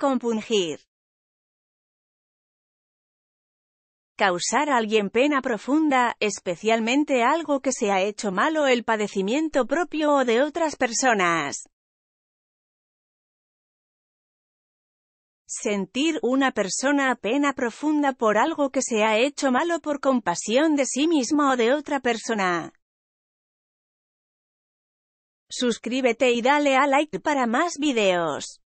Compungir. Causar a alguien pena profunda, especialmente algo que se ha hecho malo el padecimiento propio o de otras personas. Sentir una persona pena profunda por algo que se ha hecho malo por compasión de sí mismo o de otra persona. Suscríbete y dale a like para más videos.